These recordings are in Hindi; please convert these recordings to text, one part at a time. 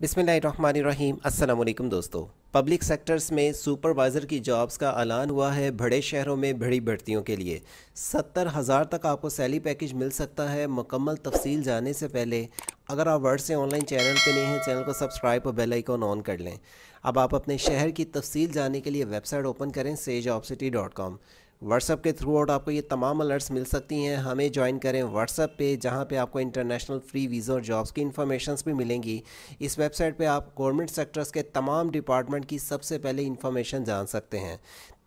बिसमीम अल्लाम दोस्तों पब्लिक सेक्टर्स में सुपरवाइज़र की जॉब्स का ऐलान हुआ है बड़े शहरों में बड़ी भर्तियों के लिए सत्तर हज़ार तक आपको सैली पैकेज मिल सकता है मुकम्मल तफसील जाने से पहले अगर आप वर्ड से ऑनलाइन चैनल पे नहीं हैं चैनल को सब्सक्राइब और बेल आइकॉन ऑन कर लें अब आप अपने शहर की तफसील जाने के लिए वेबसाइट ओपन करें से व्हाट्सअप के थ्रू आउट आपको ये तमाम अलर्ट्स मिल सकती हैं हमें ज्वाइन करें व्हाट्सअप पे जहाँ पे आपको इंटरनेशनल फ्री वीज़ा और जॉब्स की इन्फॉर्मेशन भी मिलेंगी इस वेबसाइट पे आप गवर्नमेंट सेक्टर्स के तमाम डिपार्टमेंट की सबसे पहले इन्फॉर्मेशन जान सकते हैं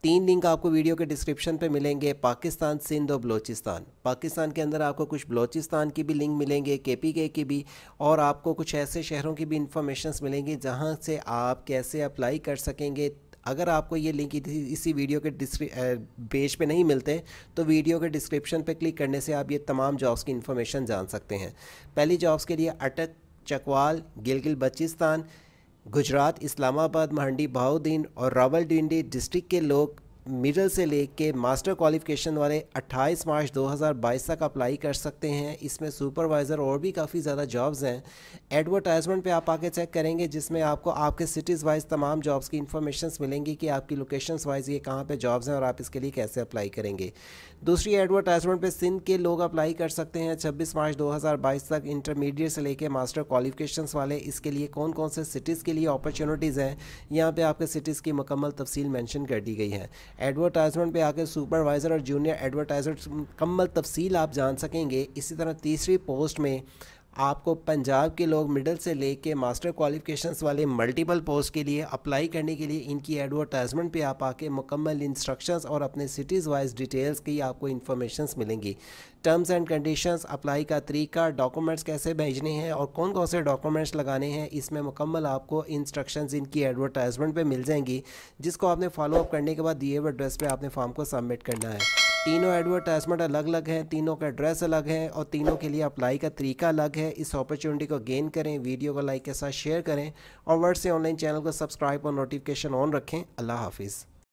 तीन लिंक आपको वीडियो के डिस्क्रिप्शन पे मिलेंगे पाकिस्तान सिंध और बलोचिस्तान पाकिस्तान के अंदर आपको कुछ बलोचिस्तान की भी लिंक मिलेंगे के पी के की भी और आपको कुछ ऐसे शहरों की भी इन्फॉर्मेशन मिलेंगी जहाँ से आप कैसे अप्लाई कर सकेंगे अगर आपको ये लिंक इसी वीडियो के पेज पे नहीं मिलते तो वीडियो के डिस्क्रिप्शन पे क्लिक करने से आप ये तमाम जॉब्स की इन्फॉर्मेशन जान सकते हैं पहली जॉब्स के लिए अटक चकवाल गिलगिल बच्चिस्तान गुजरात इस्लामाबाद महंडी बहाउद्दीन और रावल डिंडी डिस्ट्रिक्ट के लोग मिडल से ले के मास्टर क्वालिफिकेशन वाले 28 मार्च 2022 तक अप्लाई कर सकते हैं इसमें सुपरवाइज़र और भी काफ़ी ज़्यादा जॉब्स हैं एडवर्टाइजमेंट पे आप आके चेक करेंगे जिसमें आपको आपके सिटीज़ वाइज तमाम जॉब्स की इन्फॉर्मेशन मिलेंगी कि आपकी लोकेशंस वाइज ये कहाँ पे जॉब्स हैं और आप इसके लिए कैसे अप्लाई करेंगे दूसरी एडवर्टाइजमेंट पर सिंध के लोग अप्लाई कर सकते हैं छब्बीस मार्च दो तक इंटरमीडिएट से लेकर मास्टर क्वालिफिकेशन वाले इसके लिए कौन कौन से सिटीज़ के लिए अपॉर्चुनिटीज़ हैं यहाँ पर आपके सिटीज़ की मुकम्मल तफसील मैंशन कर दी गई है एडवर्टाइजमेंट पे आकर सुपरवाइज़र और जूनियर एडवर्टाइज़र मुकम्मल तफसील आप जान सकेंगे इसी तरह तीसरी पोस्ट में आपको पंजाब के लोग मिडल से लेके मास्टर क्वालिफिकेशंस वाले मल्टीपल पोस्ट के लिए अप्लाई करने के लिए इनकी एडवर्टाइजमेंट पे आप आके मुकम्मल इंस्ट्रक्शंस और अपने सिटीज़ वाइज डिटेल्स की आपको इन्फॉर्मेशन मिलेंगी टर्म्स एंड कंडीशंस अप्लाई का तरीका डॉक्यूमेंट्स कैसे भेजने हैं और कौन कौन से डॉक्यूमेंट्स लगाने हैं इसमें मुकम्मल आपको इंस्ट्रक्शन इनकी एडवर्टाइजमेंट पर मिल जाएंगी जिसको आपने फॉलोअप करने के बाद दिए हुए एड्रेस पर आपने फॉर्म को सबमिट करना है तीनों एडवर्टाइजमेंट अलग अलग हैं तीनों का एड्रेस अलग है और तीनों के लिए अप्लाई का तरीका अलग है इस अपॉर्चुनिटी को गेन करें वीडियो को लाइक के साथ शेयर करें और वर्ड से ऑनलाइन चैनल को सब्सक्राइब और नोटिफिकेशन ऑन रखें अल्लाह हाफिज़